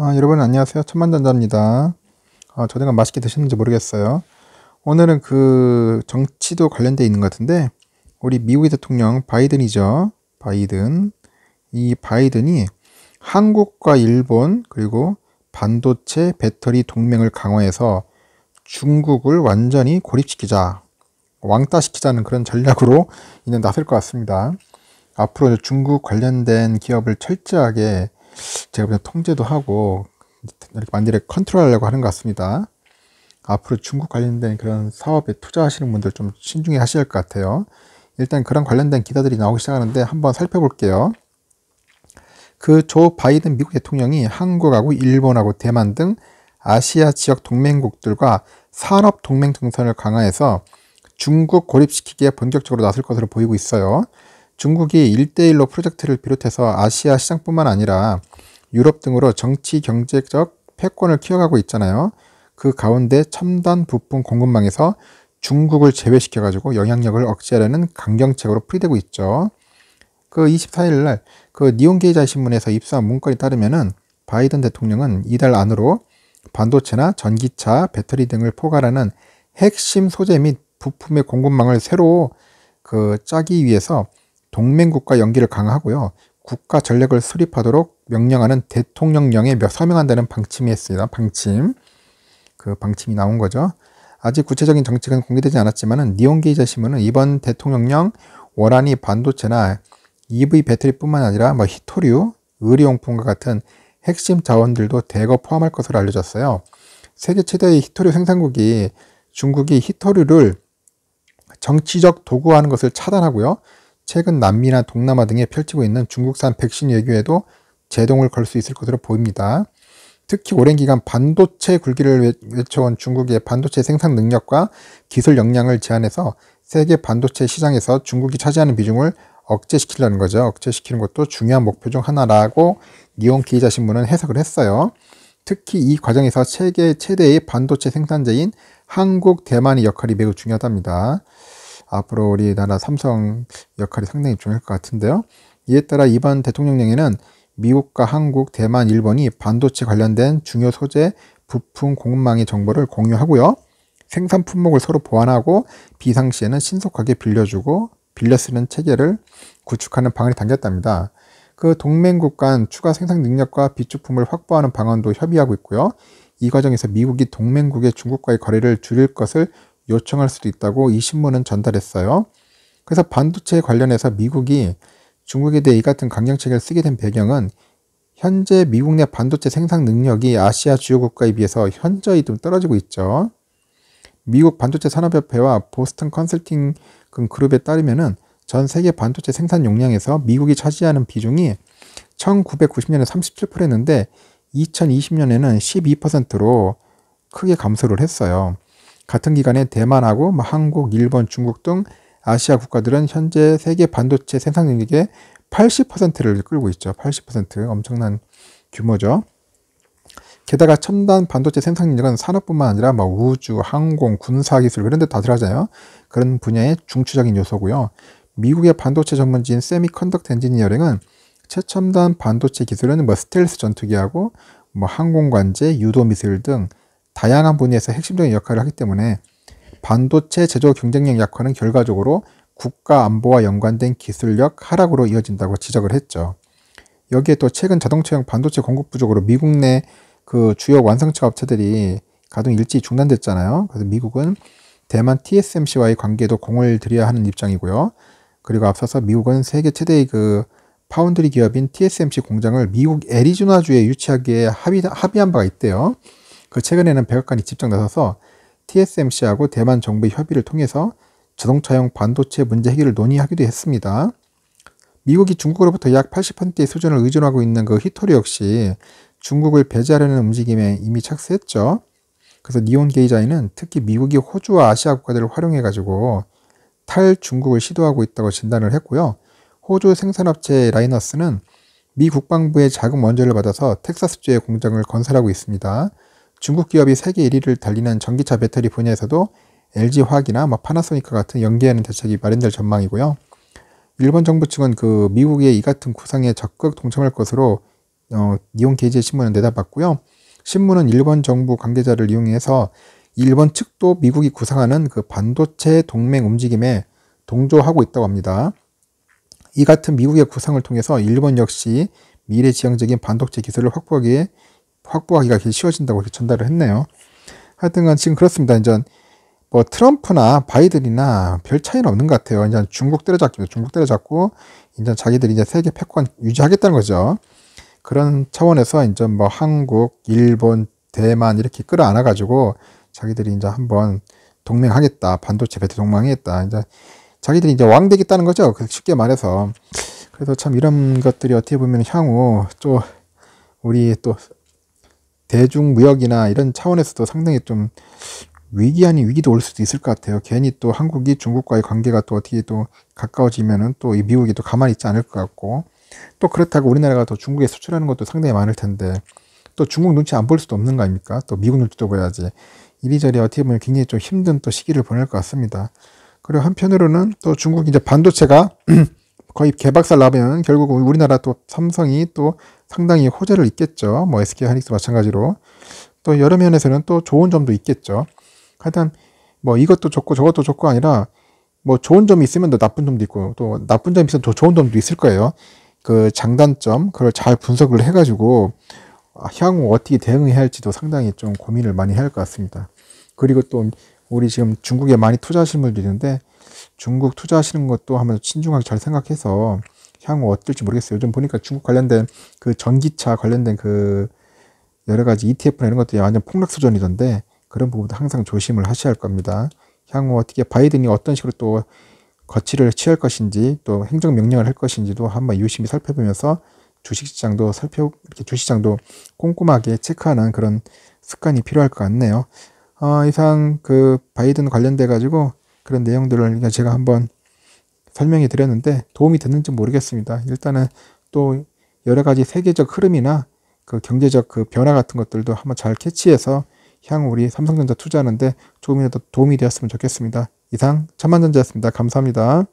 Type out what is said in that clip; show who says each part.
Speaker 1: 아, 여러분 안녕하세요. 천만단자입니다 아, 저녁은 맛있게 드셨는지 모르겠어요. 오늘은 그 정치도 관련되어 있는 것 같은데 우리 미국의 대통령 바이든이죠. 바이든. 이 바이든이 한국과 일본 그리고 반도체 배터리 동맹을 강화해서 중국을 완전히 고립시키자 왕따시키자는 그런 전략으로 이는 나설 것 같습니다. 앞으로 중국 관련된 기업을 철저하게 제가 그냥 통제도 하고 이렇게 만들에 컨트롤하려고 하는 것 같습니다. 앞으로 중국 관련된 그런 사업에 투자하시는 분들 좀 신중히 하셔야 할 것 같아요. 일단 그런 관련된 기사들이 나오기 시작하는데 한번 살펴볼게요. 그 조 바이든 미국 대통령이 한국하고 일본하고 대만 등 아시아 지역 동맹국들과 산업 동맹 정선을 강화해서 중국 고립시키기에 본격적으로 나설 것으로 보이고 있어요. 중국이 일대일로 프로젝트를 비롯해서 아시아 시장뿐만 아니라 유럽 등으로 정치, 경제적 패권을 키워가고 있잖아요. 그 가운데 첨단 부품 공급망에서 중국을 제외시켜가지고 영향력을 억제하려는 강경책으로 풀이되고 있죠. 그 24일 날 그 니온게이자 신문에서 입수한 문건이 따르면은 바이든 대통령은 이달 안으로 반도체나 전기차, 배터리 등을 포괄하는 핵심 소재 및 부품의 공급망을 새로 그 짜기 위해서 동맹국과 연기를 강화하고요. 국가 전략을 수립하도록 명령하는 대통령령에 서명한다는 방침이 었습니다 방침. 그 방침이 나온 거죠. 아직 구체적인 정책은 공개되지 않았지만 니온게이자 신문은 이번 대통령령 원안이 반도체나 EV 배터리뿐만 아니라 뭐 히토류, 의료용품과 같은 핵심 자원들도 대거 포함할 것으로 알려졌어요. 세계 최대의 히토류 생산국이 중국이 히토류를 정치적 도구화하는 것을 차단하고요. 최근 남미나 동남아 등에 펼치고 있는 중국산 백신 외교에도 제동을 걸 수 있을 것으로 보입니다. 특히 오랜 기간 반도체 굴기를 외쳐온 중국의 반도체 생산 능력과 기술 역량을 제한해서 세계 반도체 시장에서 중국이 차지하는 비중을 억제시키려는 거죠. 억제시키는 것도 중요한 목표 중 하나라고 니온 기자 신문은 해석을 했어요. 특히 이 과정에서 세계 최대의 반도체 생산자인 한국, 대만의 역할이 매우 중요하답니다. 앞으로 우리나라 삼성 역할이 상당히 중요할 것 같은데요. 이에 따라 이번 대통령령에는 미국과 한국, 대만, 일본이 반도체 관련된 중요 소재, 부품, 공급망의 정보를 공유하고요. 생산 품목을 서로 보완하고 비상시에는 신속하게 빌려주고 빌려 쓰는 체계를 구축하는 방안이 담겼답니다. 그 동맹국 간 추가 생산 능력과 비축품을 확보하는 방안도 협의하고 있고요. 이 과정에서 미국이 동맹국의 중국과의 거래를 줄일 것을 요청할 수도 있다고 이 신문은 전달했어요. 그래서 반도체 관련해서 미국이 중국에 대해 이 같은 강경책을 쓰게 된 배경은 현재 미국 내 반도체 생산 능력이 아시아 주요 국가에 비해서 현저히 좀 떨어지고 있죠. 미국 반도체 산업협회와 보스턴 컨설팅 그 그룹에 따르면전 세계 반도체 생산 용량에서 미국이 차지하는 비중이 1990년에 37%였는데 2020년에는 12%로 크게 감소를 했어요. 같은 기간에 대만하고 뭐 한국, 일본, 중국 등 아시아 국가들은 현재 세계 반도체 생산 능력의 80%를 끌고 있죠. 80% 엄청난 규모죠. 게다가 첨단 반도체 생산력은 산업뿐만 아니라 뭐 우주, 항공, 군사기술 그런 데 다 들어가잖아요. 그런 분야의 중추적인 요소고요. 미국의 반도체 전문지인 세미컨덕트 엔지니어링은 최첨단 반도체 기술은 뭐 스텔스 전투기하고 뭐 항공관제, 유도미술 등 다양한 분야에서 핵심적인 역할을 하기 때문에 반도체 제조 경쟁력 약화는 결과적으로 국가 안보와 연관된 기술력 하락으로 이어진다고 지적을 했죠. 여기에 또 최근 자동차용 반도체 공급 부족으로 미국 내 그 주요 완성차 업체들이 가동 일찍 중단됐잖아요. 그래서 미국은 대만 TSMC와의 관계도 공을 들여야 하는 입장이고요. 그리고 앞서서 미국은 세계 최대의 그 파운드리 기업인 TSMC 공장을 미국 애리조나주에 유치하기에 합의, 합의한 바가 있대요. 그 최근에는 백악관이 직접 나서서 TSMC하고 대만 정부의 협의를 통해서 자동차용 반도체 문제 해결을 논의하기도 했습니다. 미국이 중국으로부터 약 80%의 수준을 의존하고 있는 그 히토리 역시 중국을 배제하려는 움직임에 이미 착수했죠. 그래서 니온 게이자이는 특히 미국이 호주와 아시아 국가들을 활용해가지고 탈중국을 시도하고 있다고 진단을 했고요. 호주 생산업체 라이너스는 미 국방부의 자금 원조를 받아서 텍사스주의 공장을 건설하고 있습니다. 중국 기업이 세계 1위를 달리는 전기차 배터리 분야에서도 LG 화학이나 뭐 파나소닉과 같은 연계하는 대책이 마련될 전망이고요. 일본 정부 측은 그 미국의 이 같은 구상에 적극 동참할 것으로 어, 니온 게이지 신문은 내다봤고요. 신문은 일본 정부 관계자를 이용해서 일본 측도 미국이 구상하는 그 반도체 동맹 움직임에 동조하고 있다고 합니다. 이 같은 미국의 구상을 통해서 일본 역시 미래지향적인 반도체 기술을 확보하기에 확보하기가 쉬워진다고 이렇게 전달을 했네요. 하여튼간 지금 그렇습니다. 이제 뭐 트럼프나 바이든이나 별 차이는 없는 것 같아요. 이제 중국 때려잡기, 중국 때려잡고 이제 자기들이 이제 세계 패권 유지하겠다는 거죠. 그런 차원에서 이제 뭐 한국, 일본, 대만 이렇게 끌어안아 가지고 자기들이 이제 한번 동맹하겠다, 반도체 배트 동맹하겠다. 이제 자기들이 이제 왕 되겠다는 거죠. 그 쉽게 말해서. 그래서 참 이런 것들이 어떻게 보면 향후 또 우리 또 대중무역이나 이런 차원에서도 상당히 좀 위기 아닌 위기도 올 수도 있을 것 같아요. 괜히 또 한국이 중국과의 관계가 또 어떻게 또 가까워지면은 또 이 미국이 또 가만히 있지 않을 것 같고 또 그렇다고 우리나라가 또 중국에 수출하는 것도 상당히 많을 텐데 또 중국 눈치 안 볼 수도 없는 거 아닙니까? 또 미국 눈치도 봐야지 이리저리 어떻게 보면 굉장히 좀 힘든 또 시기를 보낼 것 같습니다. 그리고 한편으로는 또 중국 이제 반도체가 거의 개박살 나면 결국 우리나라 또 삼성이 또 상당히 호재를 있겠죠. 뭐 SK 하닉스 마찬가지로 또 여러 면에서는 또 좋은 점도 있겠죠. 하여튼 뭐 이것도 좋고 저것도 좋고 아니라 뭐 좋은 점이 있으면 또 나쁜 점도 있고 또 나쁜 점이 있으면 더 좋은 점도 있을 거예요. 그 장단점 그걸 잘 분석을 해가지고 향후 어떻게 대응해야 할지도 상당히 좀 고민을 많이 해야 할 것 같습니다. 그리고 또 우리 지금 중국에 많이 투자하시는 분들이 있는데 중국 투자하시는 것도 하면서 신중하게 잘 생각해서 향후 어떨지 모르겠어요. 요즘 보니까 중국 관련된 그 전기차 관련된 그 여러 가지 ETF나 이런 것들이 완전 폭락수전이던데 그런 부분도 항상 조심을 하셔야 할 겁니다. 향후 어떻게 바이든이 어떤 식으로 또 거치를 취할 것인지 또 행정 명령을 할 것인지도 한번 유심히 살펴보면서 주식시장도 살펴 이렇게 주식시장도 꼼꼼하게 체크하는 그런 습관이 필요할 것 같네요. 어, 이상 그 바이든 관련돼 가지고 그런 내용들을 그러니까 제가 한번 설명해 드렸는데 도움이 됐는지 모르겠습니다. 일단은 또 여러 가지 세계적 흐름이나 그 경제적 그 변화 같은 것들도 한번 잘 캐치해서 향후 우리 삼성전자 투자하는데 조금이라도 도움이 되었으면 좋겠습니다. 이상 천만전자였습니다. 감사합니다.